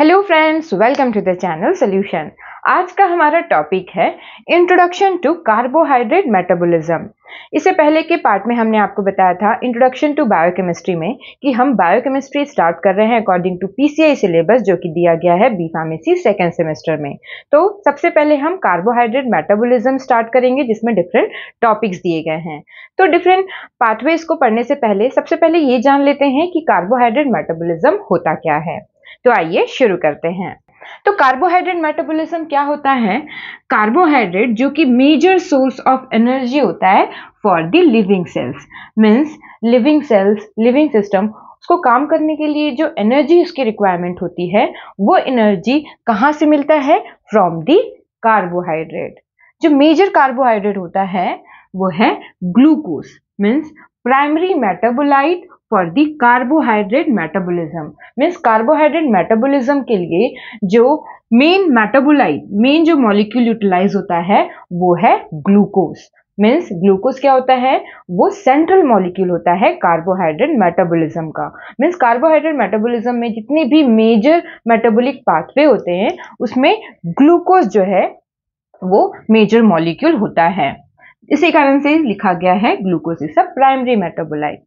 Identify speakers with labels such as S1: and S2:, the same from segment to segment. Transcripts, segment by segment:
S1: hello friends welcome to the channel solution आज का हमारा टॉपिक है इंट्रोडक्शन टू कार्बोहाइड्रेट मेटाबॉलिज्म इससे पहले के पार्ट में हमने आपको बताया था इंट्रोडक्शन टू बायोकेमिस्ट्री में कि हम बायोकेमिस्ट्री स्टार्ट कर रहे हैं अकॉर्डिंग टू पीसीआई सिलेबस जो कि दिया गया है बी फार्मेसी सेकेंड सेमेस्टर में तो सबसे पहले हम कार्बोहाइड्रेट मेटाबोलिज्म स्टार्ट करेंगे जिसमें डिफरेंट टॉपिक्स दिए गए हैं तो डिफरेंट पाथवेज को पढ़ने से पहले सबसे पहले ये जान लेते हैं कि कार्बोहाइड्रेट मेटाबोलिज्म होता क्या है तो आइए शुरू करते हैं तो कार्बोहाइड्रेट मेटाबॉलिज्म क्या होता है कार्बोहाइड्रेट जो कि मेजर सोर्स ऑफ एनर्जी होता है for the living cells means living cells living system उसको काम करने के लिए जो एनर्जी उसकी रिक्वायरमेंट होती है वो एनर्जी कहाँ से मिलता है फ्रॉम द कार्बोहाइड्रेट जो मेजर कार्बोहाइड्रेट होता है वो है glucose means primary metabolite for the carbohydrate metabolism means carbohydrate metabolism के लिए जो मेन मेटाबोलाइट मेन जो मॉलिक्यूल यूटिलाइज होता है वो है ग्लूकोज मीन्स ग्लूकोज क्या होता है वो सेंट्रल मॉलिक्यूल होता है कार्बोहाइड्रेट मेटाबॉलिज्म का मीन्स कार्बोहाइड्रेट मेटाबॉलिज्म में जितने भी मेजर मेटाबॉलिक पाथवे होते हैं उसमें ग्लूकोज जो है वो मेजर मॉलिक्यूल होता है इसी कारण से लिखा गया है glucose is a primary metabolite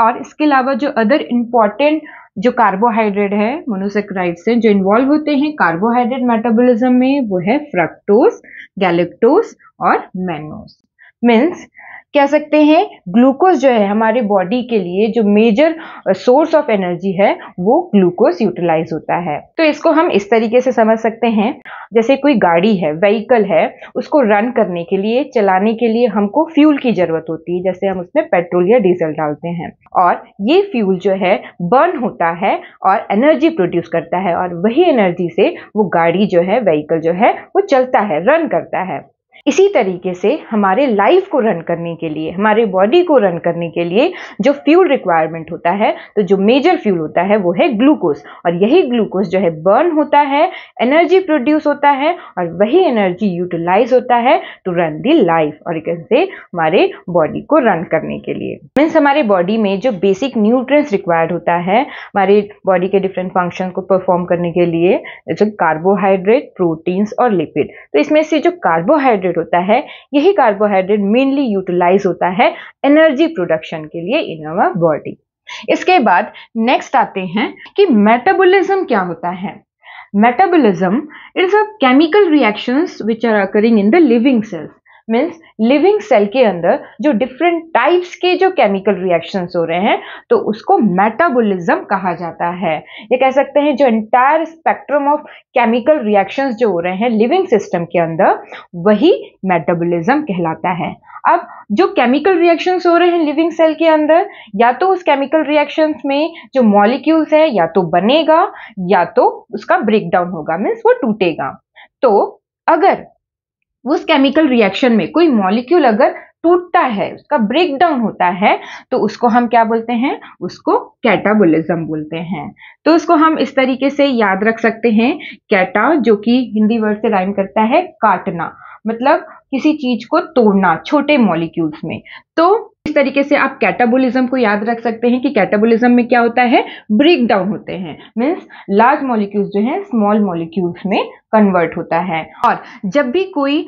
S1: और इसके अलावा जो अदर इम्पॉर्टेंट जो कार्बोहाइड्रेट है मोनोसेक्राइड्स हैं जो इन्वॉल्व होते हैं कार्बोहाइड्रेट मेटाबॉलिज्म में वो है फ्रक्टोस गैलेक्टोस और मैनोस मीन्स कह सकते हैं ग्लूकोज जो है हमारे बॉडी के लिए जो मेजर सोर्स ऑफ एनर्जी है वो ग्लूकोज यूटिलाइज होता है तो इसको हम इस तरीके से समझ सकते हैं जैसे कोई गाड़ी है व्हीकल है उसको रन करने के लिए चलाने के लिए हमको फ्यूल की ज़रूरत होती है जैसे हम उसमें पेट्रोल या डीजल डालते हैं और ये फ्यूल जो है बर्न होता है और एनर्जी प्रोड्यूस करता है और वही एनर्जी से वो गाड़ी जो है व्हीकल जो है वो चलता है रन करता है इसी तरीके से हमारे लाइफ को रन करने के लिए हमारे बॉडी को रन करने के लिए जो फ्यूल रिक्वायरमेंट होता है तो जो मेजर फ्यूल होता है वो है ग्लूकोज और यही ग्लूकोज जो है बर्न होता है एनर्जी प्रोड्यूस होता है और वही एनर्जी यूटिलाइज होता है टू रन दी लाइफ और कैसे हमारे बॉडी को रन करने के लिए मीन्स हमारे बॉडी में जो बेसिक न्यूट्रंस रिक्वायर्ड होता है हमारे बॉडी के डिफरेंट फंक्शन को परफॉर्म करने के लिए जैसे कार्बोहाइड्रेट प्रोटीन्स और लिपिड तो इसमें से जो कार्बोहाइड्रेट कार्बोहाइड्रेट होता है यही कार्बोहाइड्रेट मेनली यूटिलाइज होता है एनर्जी प्रोडक्शन के लिए इन अवर बॉडी इसके बाद नेक्स्ट आते हैं कि मेटाबोलिज्म क्या होता है metabolism is a chemical reactions which are occurring in the living cells means living cell के अंदर जो डिफरेंट टाइप्स के जो केमिकल रिएक्शंस हो रहे हैं तो उसको मेटाबॉलिज्म कहा जाता है ये कह सकते हैं जो entire spectrum of chemical reactions जो हो रहे हैं लिविंग सिस्टम के अंदर वही मेटाबॉलिज्म कहलाता है अब जो केमिकल रिएक्शंस हो रहे हैं लिविंग सेल के अंदर या तो उस केमिकल रिएक्शंस में जो मॉलिक्यूल्स है या तो बनेगा या तो उसका ब्रेकडाउन होगा मीन्स वो टूटेगा तो अगर उस केमिकल रिएक्शन में कोई मॉलिक्यूल अगर टूटता है उसका ब्रेकडाउन होता है तो उसको हम क्या बोलते हैं उसको कैटाबोलिज्म बोलते हैं तो उसको हम इस तरीके से याद रख सकते हैं कैटा जो कि हिंदी वर्ड से राइम करता है काटना मतलब किसी चीज को तोड़ना छोटे मॉलिक्यूल्स में तो इसी तरीके से आप कैटाबोलिज्म को याद रख सकते हैं कि कैटाबोलिज्म में क्या होता है ब्रेक डाउन होते हैं मीन्स लार्ज मॉलिक्यूल्स जो है स्मॉल मॉलिक्यूल्स में कन्वर्ट होता है और जब भी कोई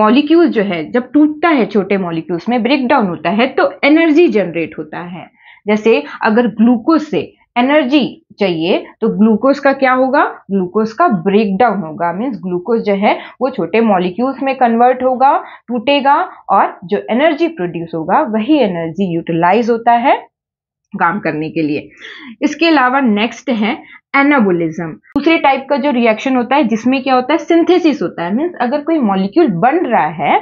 S1: मॉलिक्यूल जो है जब टूटता है छोटे मॉलिक्यूल्स में ब्रेक डाउन होता है तो एनर्जी जनरेट होता है जैसे अगर ग्लूकोज से एनर्जी चाहिए तो ग्लूकोज का क्या होगा ग्लूकोज का ब्रेकडाउन होगा मीन्स ग्लूकोज जो है वो छोटे मॉलिक्यूल्स में कन्वर्ट होगा टूटेगा और जो एनर्जी प्रोड्यूस होगा वही एनर्जी यूटिलाइज होता है काम करने के लिए इसके अलावा नेक्स्ट है एनाबोलिज्म दूसरे टाइप का जो रिएक्शन होता है जिसमें क्या होता है सिंथेसिस होता है मीन्स अगर कोई मॉलिक्यूल बन रहा है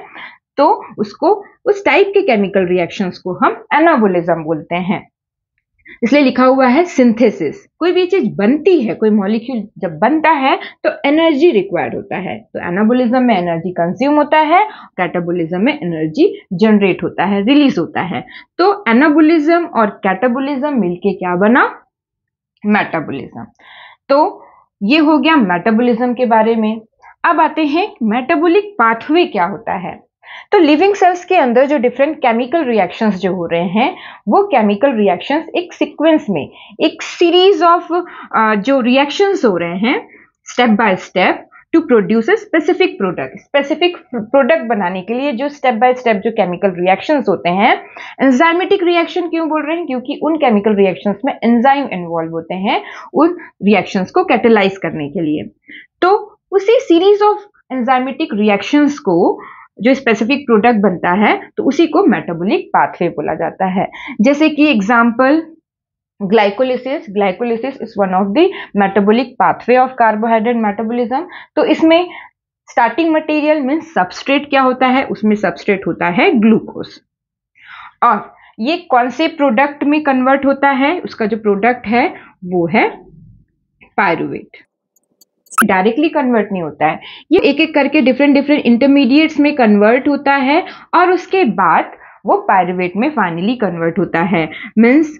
S1: तो उसको उस टाइप के केमिकल रिएक्शंस को हम एनाबोलिज्म बोलते हैं इसलिए लिखा हुआ है सिंथेसिस कोई भी चीज बनती है कोई मॉलिक्यूल जब बनता है तो एनर्जी रिक्वायर्ड होता है तो एनाबोलिज्म में एनर्जी कंज्यूम होता है कैटाबोलिज्म में एनर्जी जनरेट होता है रिलीज होता है तो एनाबोलिज्म और कैटाबोलिज्म मिलके क्या बना मेटाबोलिज्म तो ये हो गया मेटाबोलिज्म के बारे में अब आते हैं मेटाबोलिक पाथवे क्या होता है तो लिविंग सेल्स के अंदर जो डिफरेंट केमिकल रिएक्शंस जो हो रहे हैं वो केमिकल रिएक्शंस एक सीक्वेंस में एक सीरीज ऑफ uh, जो रिएक्शंस हो रहे हैं step by step to produce a specific product specific product बनाने के लिए जो स्टेप बाय स्टेप जो केमिकल रिएक्शंस होते हैं एंजाइमेटिक रिएक्शन क्यों बोल रहे हैं क्योंकि उन केमिकल रिएक्शंस में एंजाइम इन्वॉल्व होते हैं उन रिएक्शंस को कैटेलाइज करने के लिए तो उसी सीरीज ऑफ एंजाइमेटिक रिएक्शंस को जो स्पेसिफिक प्रोडक्ट बनता है तो उसी को मेटाबॉलिक पाथवे बोला जाता है जैसे कि example glycolysis glycolysis is one of the metabolic pathway of carbohydrate metabolism तो इसमें स्टार्टिंग मटेरियल मीन सबस्ट्रेट क्या होता है उसमें सबस्ट्रेट होता है ग्लूकोज और ये कौन से प्रोडक्ट में कन्वर्ट होता है उसका जो प्रोडक्ट है वो है पायरुवेट डायरेक्टली कन्वर्ट नहीं होता है ये एक एक करके डिफरेंट डिफरेंट इंटरमीडिएट्स में कन्वर्ट होता है और उसके बाद वो पायरुवेट में फाइनली कन्वर्ट होता है मीन्स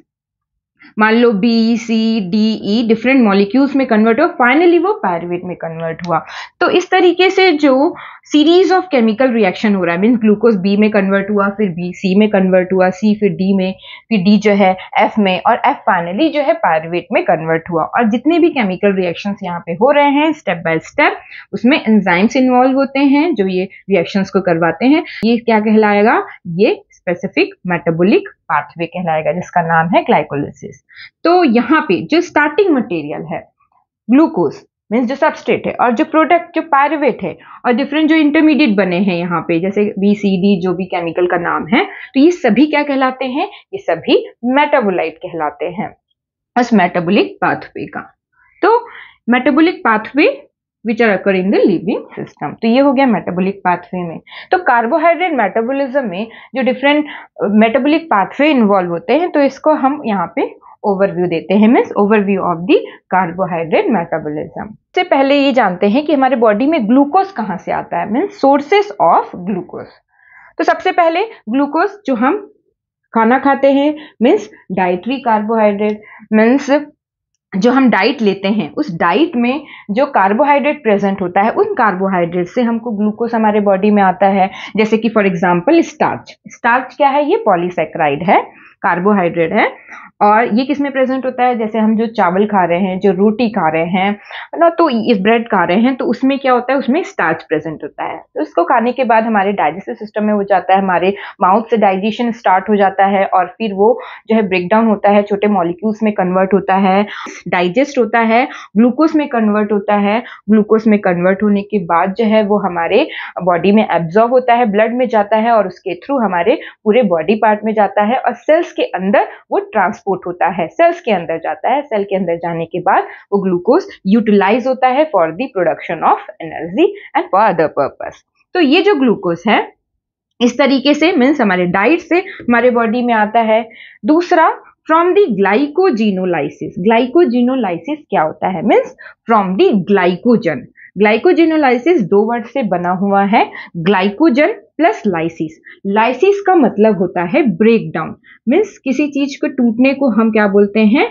S1: मान लो B C D E different molecules में कन्वर्ट हुआ फाइनली वो पैरवेट में कन्वर्ट हुआ तो इस तरीके से जो सीरीज ऑफ केमिकल रिएक्शन हो रहा है मीन्स ग्लूकोज बी में कन्वर्ट हुआ फिर बी सी में कन्वर्ट हुआ सी फिर डी में फिर डी जो है एफ में और एफ फाइनली जो है पैरवेट में कन्वर्ट हुआ और जितने भी केमिकल रिएक्शंस यहाँ पे हो रहे हैं स्टेप बाय स्टेप उसमें एंजाइम्स इन्वॉल्व होते हैं जो ये रिएक्शंस को करवाते हैं ये क्या कहलाएगा ये स्पेसिफिक मेटाबॉलिक पाथवे कहलाएगा जिसका नाम है ग्लाइकोलिसिस तो यहाँ पे जो स्टार्टिंग मटेरियल है ग्लूकोज मीन्स जो सबस्टेट है और जो प्रोडक्ट जो पायरवेट है और डिफरेंट जो इंटरमीडिएट बने हैं यहाँ पे जैसे बी सी डी जो भी केमिकल का नाम है तो ये सभी क्या कहलाते हैं ये सभी मेटाबोलाइट कहलाते हैं उस मेटाबोलिक पाथवे का तो metabolic pathway which are occur in the living system तो ये हो गया मेटाबोलिक पाथवे में तो कार्बोहाइड्रेट मेटाबोलिज्म में जो डिफरेंट मेटाबोलिक पाथवे इन्वॉल्व होते हैं तो इसको हम यहाँ पे ओवरव्यू देते हैं means overview of the carbohydrate metabolism से पहले ये जानते हैं कि हमारे बॉडी में ग्लूकोज कहाँ से आता है मीन्स सोर्सेस ऑफ ग्लूकोज तो सबसे पहले ग्लूकोज जो हम खाना खाते हैं मीन्स डाइटरी कार्बोहाइड्रेट मीन्स जो हम डाइट लेते हैं उस डाइट में जो कार्बोहाइड्रेट प्रेजेंट होता है उन कार्बोहाइड्रेट से हमको ग्लूकोज हमारे बॉडी में आता है जैसे कि फॉर एग्जांपल स्टार्च स्टार्च क्या है ये पॉलीसेक्राइड है कार्बोहाइड्रेट है और ये किस में प्रेजेंट होता है जैसे हम जो चावल खा रहे हैं जो रोटी खा रहे हैं ना तो इस ब्रेड खा रहे हैं तो उसमें क्या होता है उसमें स्टार्च प्रेजेंट होता है तो उसको खाने के बाद हमारे डाइजेस्टिव सिस्टम में हो जाता है हमारे माउथ से डाइजेशन स्टार्ट हो जाता है और फिर वो जो है ब्रेकडाउन होता है छोटे मॉलिक्यूल्स में कन्वर्ट होता है डाइजेस्ट होता है ग्लूकोज में कन्वर्ट होता है ग्लूकोज में कन्वर्ट होने के बाद जो है वो हमारे बॉडी में एब्जॉर्व होता है ब्लड में जाता है और उसके थ्रू हमारे पूरे बॉडी पार्ट में जाता है और सेल्स के अंदर वो ट्रांसपोर्ट होता है सेल्स के अंदर जाता है सेल के अंदर जाने के बाद वो ग्लूकोज यूटिलाइज होता है for the production of energy and for other purpose तो ये जो ग्लूकोज है इस तरीके से मीन्स हमारे डाइट से हमारे बॉडी में आता है दूसरा फ्रॉम दी ग्लाइकोजिनोलाइसिस ग्लाइकोजिनोलाइसिस क्या होता है means from the glycogen glycogenolysis दो वर्ड से बना हुआ है ग्लाइकोजन प्लस लाइसिस लाइसिस का मतलब होता है ब्रेक डाउन मीन्स किसी चीज को टूटने को हम क्या बोलते हैं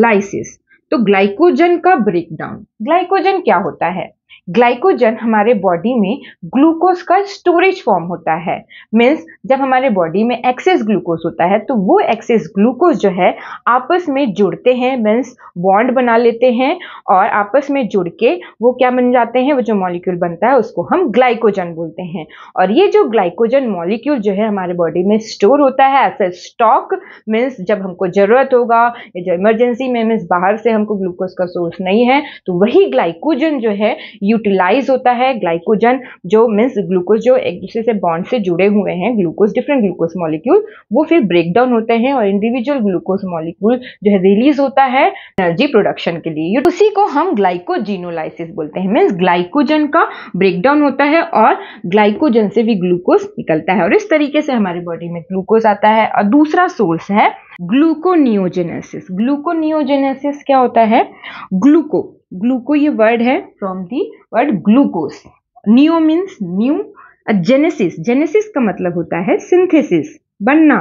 S1: लाइसिस तो ग्लाइकोजन का ब्रेक डाउन ग्लाइकोजन क्या होता है ग्लाइकोजन हमारे बॉडी में ग्लूकोज का स्टोरेज फॉर्म होता है मीन्स जब हमारे बॉडी में एक्सेस ग्लूकोज होता है तो वो एक्सेस ग्लूकोज जो है आपस में जुड़ते हैं मीन्स बॉन्ड बना लेते हैं और आपस में जुड़ के वो क्या बन जाते हैं वो जो मॉलिक्यूल बनता है उसको हम ग्लाइकोजन बोलते हैं और ये जो ग्लाइकोजन मॉलिक्यूल जो है हमारे बॉडी में स्टोर होता है एज ए स्टॉक मीन्स जब हमको ज़रूरत होगा या जो इमरजेंसी में मीन्स बाहर से हमको ग्लूकोज का सोर्स नहीं है तो वही ग्लाइकोजन जो है यू यूटिलाइज होता है ग्लाइकोजन जो मीन्स ग्लूकोज जो एक दूसरे से बॉन्ड से जुड़े हुए हैं ग्लूकोज डिफरेंट ग्लूकोज मॉलिक्यूल वो फिर ब्रेक डाउन होते हैं और इंडिविजुअल ग्लूकोज मॉलिक्यूल जो है रिलीज होता है एनर्जी प्रोडक्शन के लिए उसी को हम ग्लाइकोजिनोलाइसिस बोलते हैं मीन्स ग्लाइकोजन का ब्रेकडाउन होता है और ग्लाइकोजन से भी ग्लूकोज निकलता है और इस तरीके से हमारी बॉडी में ग्लूकोज आता है और दूसरा सोर्स है ग्लूकोनियोजेनेसिस ग्लूकोनियोजेनेसिस क्या होता है ग्लूको ग्लूको ये वर्ड है from the word glucose new means new genesis genesis का मतलब होता है सिंथेसिस बनना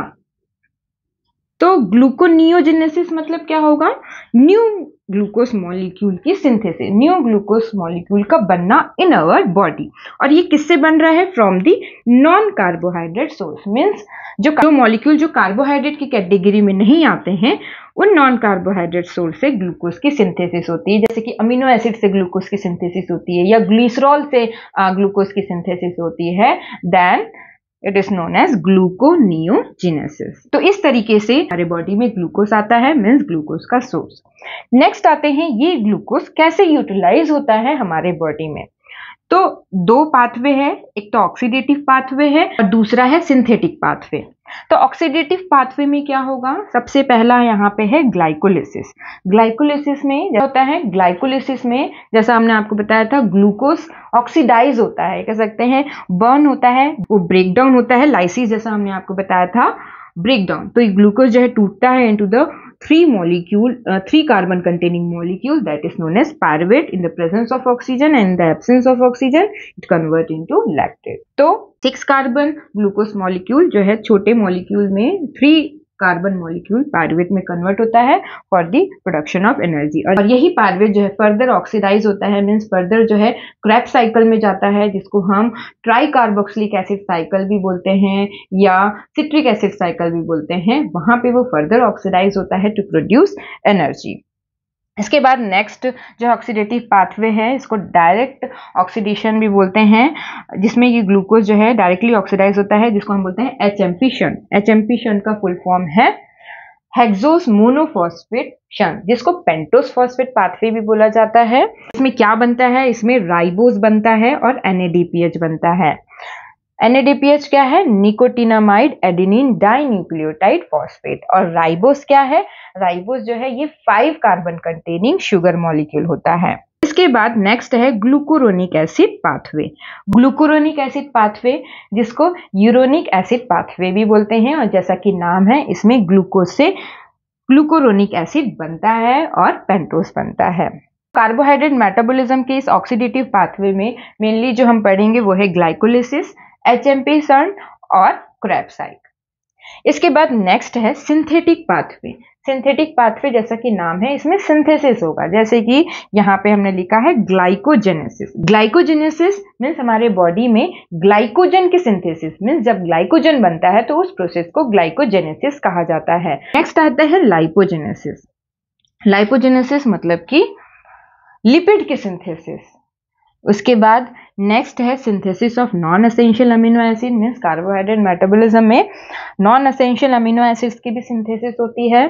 S1: तो ग्लूकोनियोजेनेसिस मतलब क्या होगा न्यू ग्लूकोज मॉलिक्यूल की सिंथेसिस न्यू ग्लूकोस मॉलिक्यूल का बनना इन अवर बॉडी और ये किससे बन रहा है from the non carbohydrate source means जो जो मॉलिक्यूल जो कार्बोहाइड्रेट की कैटेगरी में नहीं आते हैं उन नॉन कार्बोहाइड्रेट सोर्स से ग्लूकोज की सिंथेसिस होती है जैसे कि अमीनो एसिड से ग्लूकोज की सिंथेसिस होती है या ग्लिसरॉल से ग्लूकोज की सिंथेसिस होती है then it is known as gluconeogenesis तो इस तरीके से हमारे बॉडी में ग्लूकोज आता है मीन्स ग्लूकोज का सोर्स नेक्स्ट आते हैं ये ग्लूकोज कैसे यूटिलाइज होता है हमारे बॉडी में तो दो पाथवे है एक तो ऑक्सीडेटिव पाथवे है और दूसरा है सिंथेटिक पाथवे तो ऑक्सीडेटिव पाथवे में क्या होगा सबसे पहला यहाँ पे है ग्लाइकोलिसिस ग्लाइकोलिसिस में होता है ग्लाइकोलिसिस में जैसा हमने आपको बताया था ग्लूकोस ऑक्सीडाइज होता है कह सकते हैं बर्न होता है वो ब्रेक डाउन होता है लाइसिस जैसा हमने आपको बताया था ब्रेक डाउन तो ग्लूकोज जो है टूटता है into the three molecule three carbon containing molecule that is known as pyruvate in the presence of oxygen and the in of oxygen it convert into into lactate तो six carbon glucose molecule जो है छोटे molecule में three carbon molecule pyruvate में convert होता है for the production of energy और यही पार्वेट जो है फर्दर ऑक्सीडाइज होता है मीन्स फर्दर जो है क्रैप साइकिल में जाता है जिसको हम ट्राई कार्बोक्सिलिक एसिड साइकिल भी बोलते हैं या सिट्रिक एसिड साइकिल भी बोलते हैं वहाँ पे वो फर्दर ऑक्सीडाइज होता है टू प्रोड्यूस एनर्जी इसके बाद नेक्स्ट जो ऑक्सीडेटिव पाथवे है इसको डायरेक्ट ऑक्सीडेशन भी बोलते हैं जिसमें ये ग्लूकोज जो है डायरेक्टली ऑक्सीडाइज होता है जिसको हम बोलते हैं एच एम्पीशन एच शन का फुल फॉर्म है हेक्सोस मोनोफॉस्फेट शन जिसको पेंटोस फॉस्फेट पाथवे भी बोला जाता है इसमें क्या बनता है इसमें राइबोस बनता है और एन बनता है एनएडीपीएच क्या है निकोटिनामाइड एडिनिन डाइन्यूक्लियोटाइड फॉस्फेट और राइबोस क्या है राइबोस जो है ये five carbon containing sugar molecule होता है इसके बाद नेक्स्ट है glucuronic acid pathway glucuronic acid pathway जिसको यूरोनिक एसिड पाथवे भी बोलते हैं और जैसा कि नाम है इसमें ग्लूकोज से ग्लूकोरोनिक एसिड बनता है और पेंटोस बनता है कार्बोहाइड्रेट मेटाबॉलिज्म के इस ऑक्सीडेटिव पाथवे में मेनली जो हम पढ़ेंगे वो है ग्लाइकोलिसिस एच एम पी सर्ण और क्रैपसाइक इसके बाद नेक्स्ट है सिंथेटिक पाथवे सिंथेटिक पाथवे जैसा कि नाम है इसमें सिंथेसिस होगा जैसे कि यहाँ पे हमने लिखा है ग्लाइकोजेनेसिस ग्लाइकोजेनेसिस मीन्स हमारे बॉडी में ग्लाइकोजन की सिंथेसिस मीन्स जब ग्लाइकोजन बनता है तो उस प्रोसेस को ग्लाइकोजेनेसिस कहा जाता है नेक्स्ट आता है लाइपोजेनेसिस लाइपोजेनेसिस मतलब कि लिपिड की सिंथेसिस उसके बाद नेक्स्ट है synthesis of non essential amino acid means carbohydrate metabolism में नॉन असेंशियल अमीनो एसिड्स की भी सिंथेसिस होती है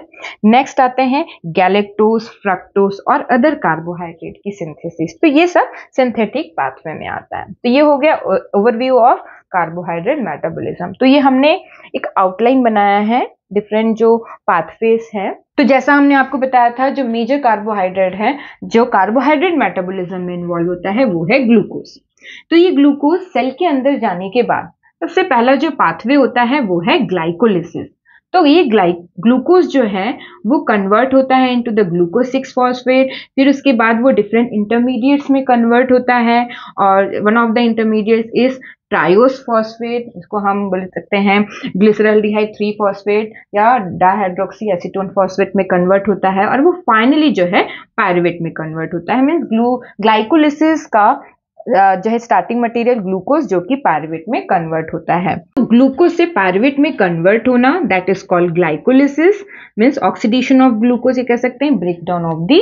S1: नेक्स्ट आते हैं गैलेक्टोस फ्रक्टोस और अदर कार्बोहाइड्रेट की सिंथेसिस तो ये सब सिंथेटिक पाथवे में आता है तो ये हो गया ओवरव्यू ऑफ कार्बोहाइड्रेट मेटाबोलिज्म तो ये हमने एक आउटलाइन बनाया है डिफरेंट जो पाथवेज हैं तो जैसा हमने आपको बताया था जो मेजर कार्बोहाइड्रेट है जो कार्बोहाइड्रेट मेटाबॉलिज्म में इन्वॉल्व होता है वो है ग्लूकोज तो ये ग्लूकोज सेल के अंदर जाने के बाद सबसे पहला जो पाथवे होता है वो है ग्लाइकोलिसिस तो ये ग्लाइक ग्लूकोज जो है वो कन्वर्ट होता है into the glucose six phosphate फिर उसके बाद वो डिफरेंट इंटरमीडिएट्स में कन्वर्ट होता है और one of the intermediates is triose phosphate इसको हम बोल सकते हैं ग्लिसरल डिहाइड थ्री फॉस्फेट या डाहाइड्रोक्सी एसिटोन फॉस्फेट में कन्वर्ट होता है और वो फाइनली जो है पायरवेट में कन्वर्ट होता है मीन्स ग्लू ग्लाइकोलिसिस का जो है स्टार्टिंग मटेरियल ग्लूकोज जो कि पारवेट में कन्वर्ट होता है ग्लूकोज तो से पारवेट में कन्वर्ट होना that is called glycolysis means oxidation of glucose ये कह सकते हैं break down of the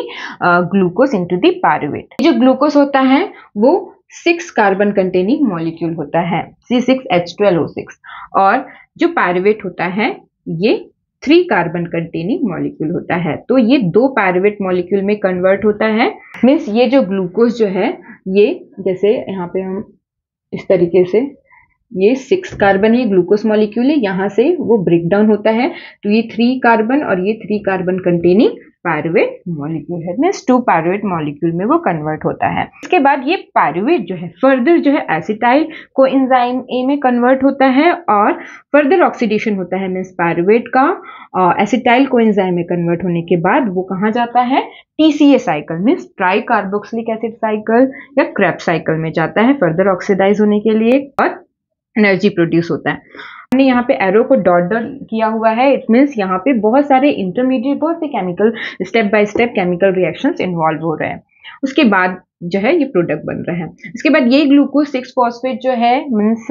S1: glucose into the pyruvate जो ग्लूकोज होता है वो सिक्स कार्बन कंटेनिंग मॉलिक्यूल होता है C six H twelve O six और जो पारवेट होता है ये थ्री कार्बन कंटेनिंग मॉलिक्यूल होता है तो ये दो पैरवेट मॉलिक्यूल में कन्वर्ट होता है मीन्स ये जो ग्लूकोज जो है ये जैसे यहाँ पे हम इस तरीके से ये सिक्स कार्बन ये ग्लूकोज मॉलिक्यूल है यहाँ से वो ब्रेक डाउन होता है तो ये थ्री कार्बन और ये three carbon containing pyruvate molecule है मीन्स टू पैरुवेट मॉलिक्यूल में वो कन्वर्ट होता है इसके बाद ये पैरुवेट जो है फर्दर जो है एसिटाइल को इंजाइम ए में कन्वर्ट होता है और फर्दर ऑक्सीडेशन होता है मीन्स पैरुवेट का और एसिटाइल को इंजाइम में कन्वर्ट होने के बाद वो कहाँ जाता है T C A cycle means tri carboxylic acid cycle या क्रैप साइकिल में जाता है फर्दर ऑक्सीडाइज होने के लिए और एनर्जी प्रोड्यूस होता है हमने यहाँ पे एरो को डॉट डॉट किया हुआ है इट मीन्स यहाँ पे बहुत सारे इंटरमीडिएट बहुत से chemical step by step chemical reactions involve हो रहे हैं उसके बाद जो है ये प्रोडक्ट बन रहे हैं उसके बाद ये ग्लूकोज सिक्स फॉस्फेट जो है मीन्स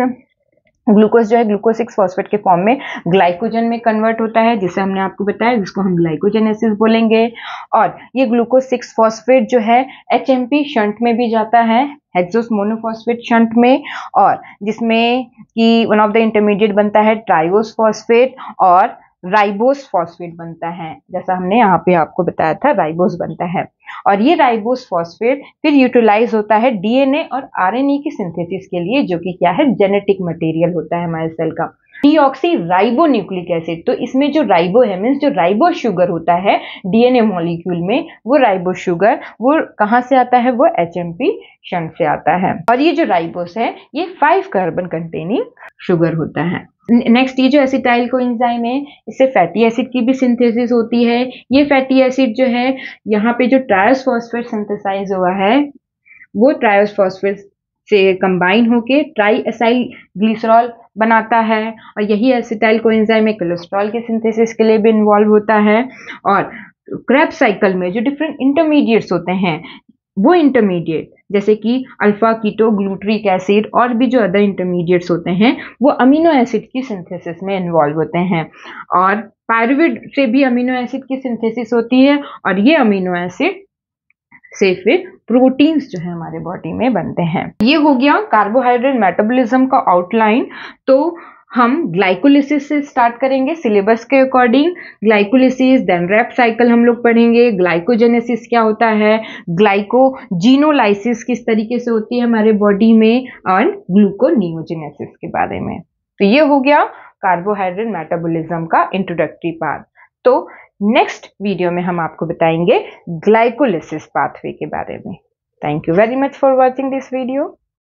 S1: ग्लूकोज जो है ग्लूकोज सिक्स फॉस्फेट के फॉर्म में ग्लाइकोजन में कन्वर्ट होता है जिसे हमने आपको बताया जिसको हम ग्लाइकोजेनेसिस बोलेंगे और ये ग्लूकोज सिक्स फॉस्फेट जो है एच एम शंट में भी जाता है हेक्सोस मोनोफॉस्फेट शंट में और जिसमें कि वन ऑफ द इंटरमीडिएट बनता है ट्राइगोस फॉस्फेट और राइबोस फॉस्फेट बनता है जैसा हमने यहाँ पे आपको बताया था राइबोस बनता है और ये राइबोस फॉस्फेट फिर यूटिलाइज होता है डीएनए और आरएनए की सिंथेसिस के लिए जो कि क्या है जेनेटिक मटेरियल होता है हमारे सेल का डीऑक्सी राइबो न्यूक्लिक एसिड तो इसमें जो राइबो है मीन्स जो राइबो शुगर होता है डीएनए मॉलिक्यूल में वो राइबो शुगर वो कहाँ से आता है वो एच एम पी शंक से आता है और ये जो राइबोस है ये फाइव कार्बन कंटेनिंग शुगर होता है नेक्स्ट ये जो एसिटाइल को इंजाइम है इससे फैटी एसिड की भी सिंथेसिस होती है ये फैटी एसिड जो है यहाँ पे जो ट्रायस फॉस्फेट सिंथेसाइज हुआ है वो ट्रायस फॉस्फेट से कंबाइन होके ट्राई एसाइल ग्लिसरॉल बनाता है और यही एसिटाइल एंजाइम में कोलेस्ट्रॉल के सिंथेसिस के लिए भी इन्वॉल्व होता है और क्रैप साइकिल में जो डिफरेंट इंटरमीडिएट्स होते हैं वो इंटरमीडिएट जैसे कि अल्फा कीटो ग्लूट्रिक एसिड और भी जो अदर इंटरमीडिएट्स होते हैं वो अमीनो एसिड की सिंथेसिस में इन्वॉल्व होते हैं और पायरविड से भी अमीनो एसिड की सिंथेसिस होती है और ये अमीनो एसिड से फिर प्रोटीन्स जो है हमारे बॉडी में बनते हैं ये हो गया कार्बोहाइड्रेट मेटाबॉलिज्म का आउटलाइन तो हम ग्लाइकोलिसिस से स्टार्ट करेंगे सिलेबस के अकॉर्डिंग ग्लाइकोलिसिस देन रेप साइकिल हम लोग पढ़ेंगे ग्लाइकोजेनेसिस क्या होता है ग्लाइकोजीनोलाइसिस किस तरीके से होती है हमारे बॉडी में और ग्लूकोनियोजेनेसिस के बारे में तो ये हो गया कार्बोहाइड्रेट मेटाबॉलिज्म का इंट्रोडक्टरी पार्ट तो नेक्स्ट वीडियो में हम आपको बताएंगे ग्लाइकोलिसिस पाथवे के बारे में thank you very much for watching this video